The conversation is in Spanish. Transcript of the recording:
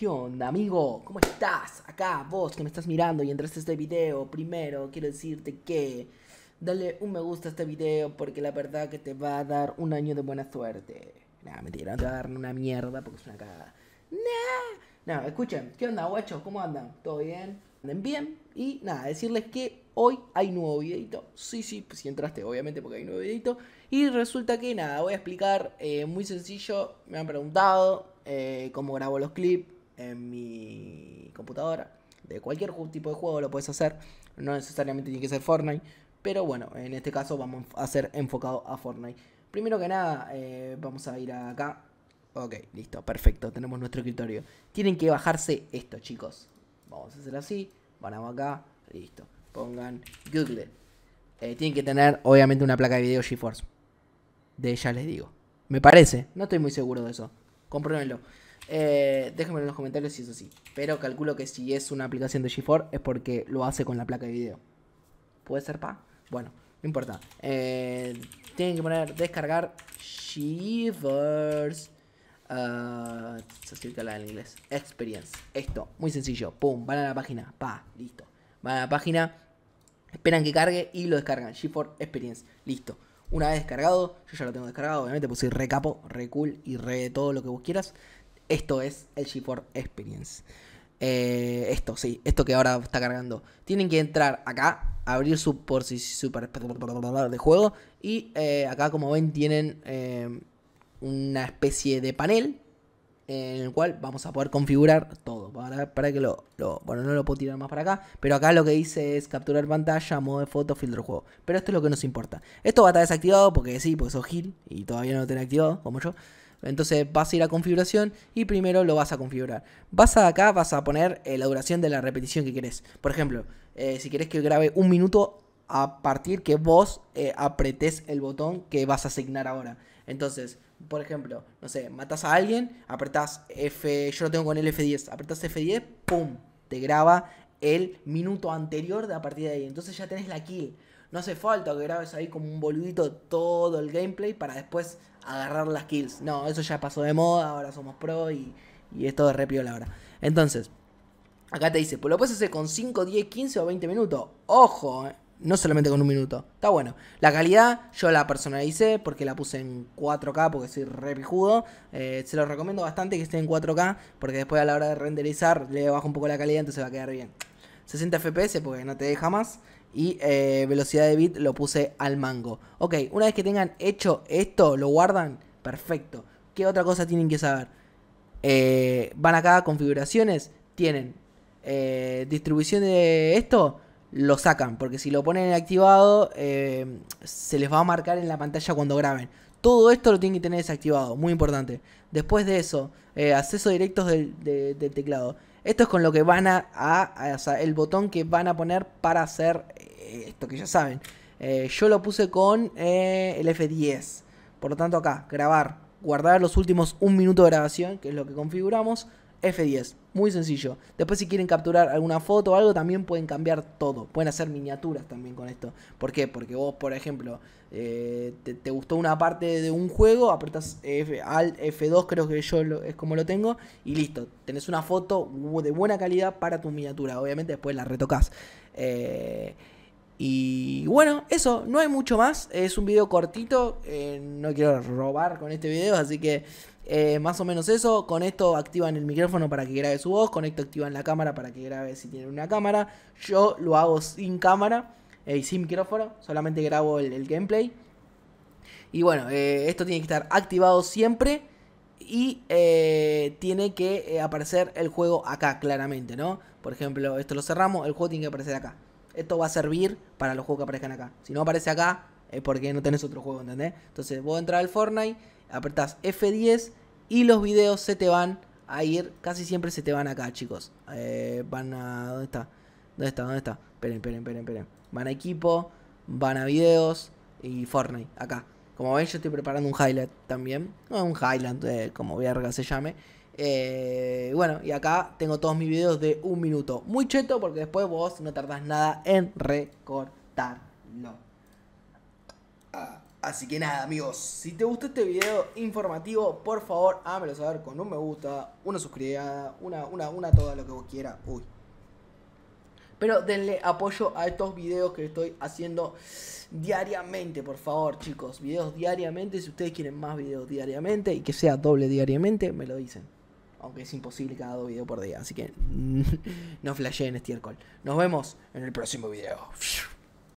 ¿Qué onda, amigo? ¿Cómo estás? Acá, vos que me estás mirando y entraste a este video, primero quiero decirte que dale un me gusta a este video porque la verdad que te va a dar un año de buena suerte. Nada, mentira, no te va a dar una mierda porque es una cagada. Nah, nah, escuchen, ¿qué onda, guachos? ¿Cómo andan? ¿Todo bien? ¿Anden bien? Y nada, decirles que hoy hay nuevo videito. Sí, sí, pues si entraste, obviamente, porque hay nuevo videito. Y resulta que nada, voy a explicar eh, muy sencillo. Me han preguntado eh, cómo grabo los clips en mi computadora. De cualquier tipo de juego lo puedes hacer. No necesariamente tiene que ser Fortnite. Pero bueno, en este caso vamos a ser enfocado a Fortnite. Primero que nada, eh, vamos a ir acá. Ok, listo, perfecto. Tenemos nuestro escritorio. Tienen que bajarse esto, chicos. Vamos a hacer así. Van a acá. Listo. Pongan Google. Eh, tienen que tener, obviamente, una placa de video GeForce. De ella les digo. Me parece. No estoy muy seguro de eso. Compruébenlo. Eh, déjenme en los comentarios si es así. Pero calculo que si es una aplicación de G4 es porque lo hace con la placa de video. ¿Puede ser pa? Bueno, no importa. Eh, tienen que poner descargar GeForce. Ah, inglés. Experience. Esto, muy sencillo. Pum, van a la página. Pa, listo. Van a la página. Esperan que cargue y lo descargan. g Experience. Listo. Una vez descargado, yo ya lo tengo descargado, obviamente, pues soy recapo, y re todo lo que vos quieras. Esto es el G4 Experience. Eh, esto, sí, esto que ahora está cargando. Tienen que entrar acá, abrir su, por, super de juego. Y eh, acá, como ven, tienen eh, una especie de panel en el cual vamos a poder configurar todo. Para, que lo, lo, Bueno, no lo puedo tirar más para acá. Pero acá lo que dice es capturar pantalla, modo de foto, filtro juego. Pero esto es lo que nos importa. Esto va a estar desactivado porque sí, porque sos Gil y todavía no lo tenés activado, como yo. Entonces vas a ir a configuración y primero lo vas a configurar. Vas a acá, vas a poner eh, la duración de la repetición que querés. Por ejemplo, eh, si querés que grabe un minuto a partir que vos eh, apretes el botón que vas a asignar ahora. Entonces, por ejemplo, no sé, matas a alguien, apretás F, yo lo tengo con el F10, apretás F10, ¡pum! Te graba el minuto anterior de a partir de ahí. Entonces ya tenés la kill. No hace falta que grabes ahí como un boludito todo el gameplay para después agarrar las kills. No, eso ya pasó de moda, ahora somos pro y, y es todo re piola ahora. Entonces, acá te dice, pues lo puedes hacer con 5, 10, 15 o 20 minutos. Ojo, eh, no solamente con un minuto. Está bueno. La calidad yo la personalicé porque la puse en 4K porque soy re pijudo. Eh, se los recomiendo bastante que esté en 4K porque después a la hora de renderizar le bajo un poco la calidad, entonces va a quedar bien. 60 FPS porque no te deja más. Y eh, velocidad de bit lo puse al mango. Ok, una vez que tengan hecho esto, lo guardan, perfecto. ¿Qué otra cosa tienen que saber? Eh, van acá a configuraciones, tienen eh, distribución de esto, lo sacan, porque si lo ponen en activado, se les va a marcar en la pantalla cuando graben. Todo esto lo tienen que tener desactivado, muy importante. Después de eso, acceso directo del teclado. Esto es con lo que van a, el botón que van a poner para hacer eh, esto que ya saben. Eh, yo lo puse con eh, el F10. Por lo tanto acá, grabar, guardar los últimos un minuto de grabación, que es lo que configuramos, F10. Muy sencillo. Después si quieren capturar alguna foto o algo, también pueden cambiar todo. Pueden hacer miniaturas también con esto. ¿Por qué? Porque vos, por ejemplo, eh, te, gustó una parte de un juego, apretas F, al F2, creo que yo lo, es como lo tengo, y listo. Tenés una foto de buena calidad para tu miniatura. Obviamente después la retocas. Eh, y y bueno, eso, no hay mucho más. Es un video cortito. Eh, no quiero robar con este video, así que eh, más o menos eso. Con esto activan el micrófono para que grabe su voz. Con esto activan la cámara para que grabe si tienen una cámara. Yo lo hago sin cámara eh, y sin micrófono. Solamente grabo el, el gameplay. Y bueno, esto tiene que estar activado siempre. Y tiene que aparecer el juego acá, claramente, ¿no? Por ejemplo, esto lo cerramos, el juego tiene que aparecer acá esto va a servir para los juegos que aparezcan acá. Si no aparece acá, es porque no tenés otro juego, ¿entendés? Entonces vos entras al Fortnite, apretás F10 y los videos se te van a ir, casi siempre se te van acá, chicos. Eh, van a... ¿Dónde está? ¿Dónde está? ¿Dónde está? Esperen, esperen, esperen, esperen. Van a equipo, van a videos y Fortnite, acá. Como ven, yo estoy preparando un highlight también. No, un highlight, voy eh, como verga se llame. Eh, bueno, y acá tengo todos mis videos de un minuto. Muy cheto porque después vos no tardás nada en recortarlo. Ah, así que nada, amigos. Si te gustó este video informativo, por favor, hámelo saber con un me gusta, una suscribida, una, una, una, toda lo que vos quieras. Uy. Pero denle apoyo a estos videos que estoy haciendo diariamente, por favor, chicos. Videos diariamente. Si ustedes quieren más videos diariamente y que sea doble diariamente, me lo dicen. Aunque es imposible cada dos videos por día. Así que mm, no flasheen estiércol. Nos vemos en el próximo video.